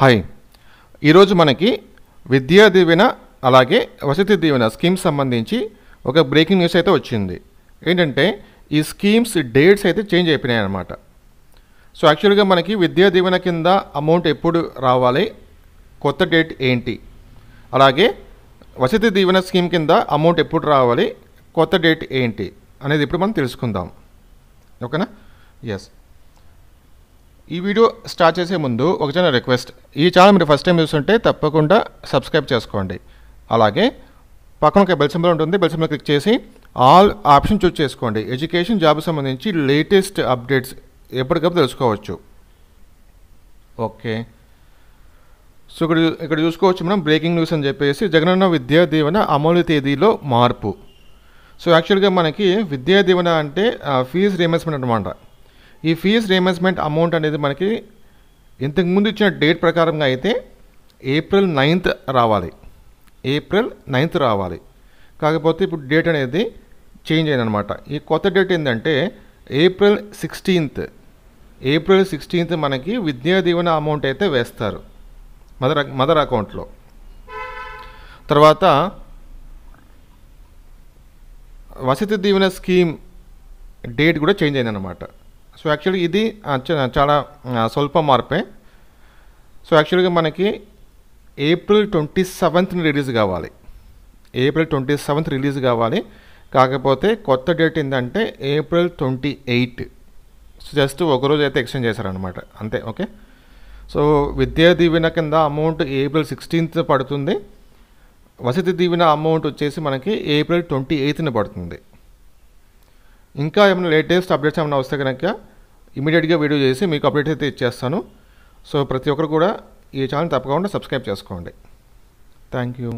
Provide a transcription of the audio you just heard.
hi ఈరోజు మనకి విద్యా దీవెన అలాగే వసతి దీవెన స్కీమ్స్ సంబంధించి ఒక బ్రేకింగ్ న్యూస్ అయితే వచ్చింది ఏంటంటే ఈ స్కీమ్స్ డేట్స్ అయితే చేంజ్ అయిపోయినాయి అనమాట సో యాక్చువల్గా మనకి విద్యా దీవెన కింద అమౌంట్ ఎప్పుడు రావాలి కొత్త డేట్ ఏంటి అలాగే వసతి దీవెన స్కీమ్ కింద అమౌంట్ ఎప్పుడు రావాలి కొత్త డేట్ ఏంటి అనేది ఇప్పుడు మనం తెలుసుకుందాం ఓకేనా ఎస్ ఈ వీడియో స్టార్ట్ చేసే ముందు ఒక చిన్న రిక్వెస్ట్ ఈ ఛానల్ మీరు ఫస్ట్ టైం చూస్తుంటే తప్పకుండా సబ్స్క్రైబ్ చేసుకోండి అలాగే పక్కన ఒక బెల్ ఉంటుంది బెల్ క్లిక్ చేసి ఆల్ ఆప్షన్ చూస్ చేసుకోండి ఎడ్యుకేషన్ జాబ్ సంబంధించి లేటెస్ట్ అప్డేట్స్ ఎప్పటికప్పుడు తెలుసుకోవచ్చు ఓకే సో ఇక్కడ ఇక్కడ చూసుకోవచ్చు మనం బ్రేకింగ్ న్యూస్ అని చెప్పేసి జగనన్న విద్యా దీవెన అమలు తేదీలో మార్పు సో యాక్చువల్గా మనకి విద్యా దీవెన అంటే ఫీజు రీయింబర్స్మెంట్ అనమాట ఈ ఫీజు రియంబర్స్మెంట్ అమౌంట్ అనేది మనకి ఇంతకుముందు ఇచ్చిన డేట్ ప్రకారంగా అయితే ఏప్రిల్ నైన్త్ రావాలి ఏప్రిల్ నైన్త్ రావాలి కాకపోతే ఇప్పుడు డేట్ అనేది చేంజ్ అయిందనమాట ఈ కొత్త డేట్ ఏంటంటే ఏప్రిల్ సిక్స్టీన్త్ ఏప్రిల్ సిక్స్టీన్త్ మనకి విద్యా దీవెన అమౌంట్ అయితే వేస్తారు మదర్ మదర్ అకౌంట్లో తర్వాత వసతి దీవెన స్కీమ్ డేట్ కూడా చేంజ్ అయిందనమాట సో యాక్చువల్గా ఇది చాలా స్వల్ప మార్పే సో యాక్చువల్గా మనకి ఏప్రిల్ ట్వంటీ సెవెంత్ని రిలీజ్ కావాలి ఏప్రిల్ ట్వంటీ సెవెంత్ రిలీజ్ కావాలి కాకపోతే కొత్త డేట్ ఏంటంటే April twenty eight so just ఒకరోజు అయితే ఎక్స్చేంజ్ చేశారనమాట అంతే ఓకే సో విద్యా దీవెన కింద అమౌంట్ ఏప్రిల్ సిక్స్టీన్త్ పడుతుంది వసతి దీవెన అమౌంట్ వచ్చేసి మనకి ఏప్రిల్ ట్వంటీ ఎయిత్న పడుతుంది ఇంకా ఏమైనా లేటెస్ట్ అప్డేట్స్ ఏమైనా వస్తే కనుక ఇమీడియట్గా వీడియో చేసి మీకు అప్డేట్ అయితే ఇచ్చేస్తాను సో ప్రతి ఒక్కరు కూడా ఈ ఛానల్ తప్పకుండా సబ్స్క్రైబ్ చేసుకోండి థ్యాంక్ యూ